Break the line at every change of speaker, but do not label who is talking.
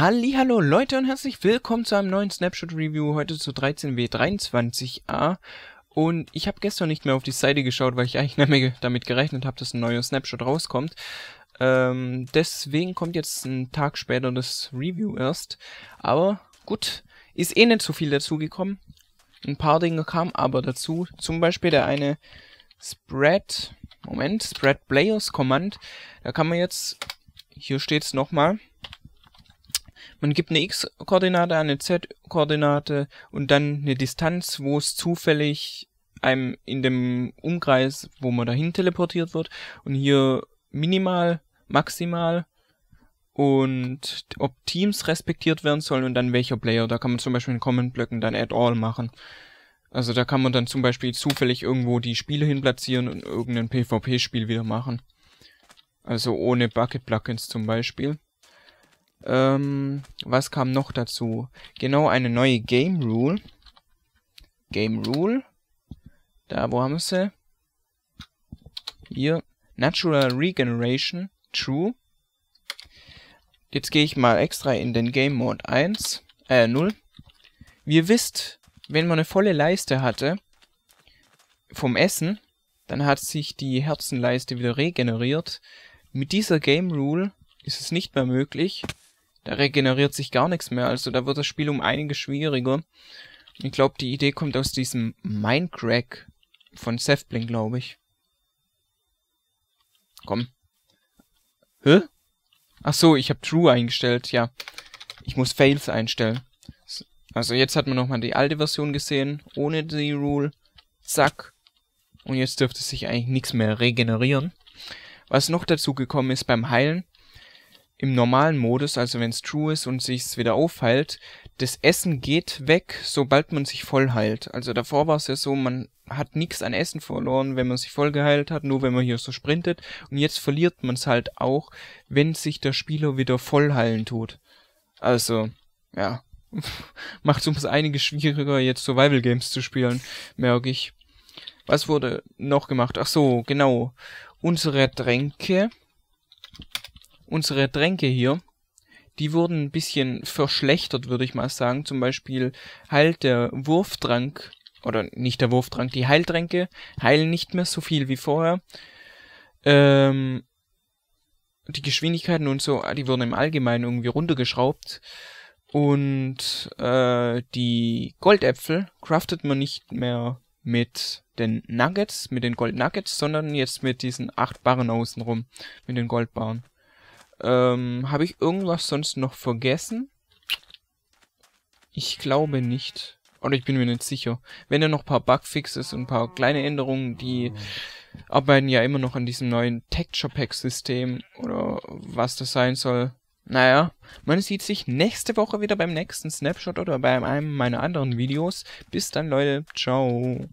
Hallo Leute und herzlich willkommen zu einem neuen Snapshot Review, heute zu 13W23a. Und ich habe gestern nicht mehr auf die Seite geschaut, weil ich eigentlich nicht mehr damit gerechnet habe, dass ein neuer Snapshot rauskommt. Ähm, deswegen kommt jetzt einen Tag später das Review erst. Aber gut, ist eh nicht so viel dazugekommen. Ein paar Dinge kamen aber dazu. Zum Beispiel der eine Spread, Moment, Spread Players Command. Da kann man jetzt, hier steht's nochmal, man gibt eine x-Koordinate an, eine z-Koordinate und dann eine Distanz, wo es zufällig einem in dem Umkreis, wo man dahin teleportiert wird, und hier minimal, maximal und ob Teams respektiert werden sollen und dann welcher Player. Da kann man zum Beispiel in Comment-Blöcken dann at all machen. Also da kann man dann zum Beispiel zufällig irgendwo die Spiele hinplatzieren und irgendein PvP-Spiel wieder machen. Also ohne Bucket-Plugins zum Beispiel. Ähm, was kam noch dazu? Genau eine neue Game Rule. Game Rule. Da, wo haben sie? Hier. Natural Regeneration. True. Jetzt gehe ich mal extra in den Game Mode 1. Äh, 0. Wie ihr wisst, wenn man eine volle Leiste hatte vom Essen, dann hat sich die Herzenleiste wieder regeneriert. Mit dieser Game Rule ist es nicht mehr möglich. Da regeneriert sich gar nichts mehr. Also da wird das Spiel um einiges schwieriger. Ich glaube, die Idee kommt aus diesem Minecraft von Sefbling, glaube ich. Komm. Hä? Ach so, ich habe True eingestellt, ja. Ich muss Fails einstellen. Also jetzt hat man nochmal die alte Version gesehen, ohne die Rule. Zack. Und jetzt dürfte sich eigentlich nichts mehr regenerieren. Was noch dazu gekommen ist beim Heilen, im normalen Modus, also wenn's true ist und sich's wieder aufheilt, das Essen geht weg, sobald man sich voll heilt. Also davor war es ja so, man hat nichts an Essen verloren, wenn man sich voll geheilt hat, nur wenn man hier so sprintet. Und jetzt verliert man's halt auch, wenn sich der Spieler wieder voll heilen tut. Also, ja. Macht es ums einiges schwieriger, jetzt Survival Games zu spielen, merke ich. Was wurde noch gemacht? Ach so, genau. Unsere Tränke unsere Tränke hier, die wurden ein bisschen verschlechtert, würde ich mal sagen. Zum Beispiel heilt der Wurftrank, oder nicht der Wurftrank, die Heiltränke heilen nicht mehr so viel wie vorher. Ähm, die Geschwindigkeiten und so, ah, die wurden im Allgemeinen irgendwie runtergeschraubt. Und äh, die Goldäpfel craftet man nicht mehr mit den Nuggets, mit den Gold Nuggets, sondern jetzt mit diesen acht Barren außenrum, mit den Goldbarren. Ähm, Habe ich irgendwas sonst noch vergessen? Ich glaube nicht. Oder ich bin mir nicht sicher. Wenn da noch ein paar Bugfixes und ein paar kleine Änderungen, die arbeiten ja immer noch an diesem neuen Texture Pack System oder was das sein soll. Naja, man sieht sich nächste Woche wieder beim nächsten Snapshot oder bei einem meiner anderen Videos. Bis dann, Leute. Ciao.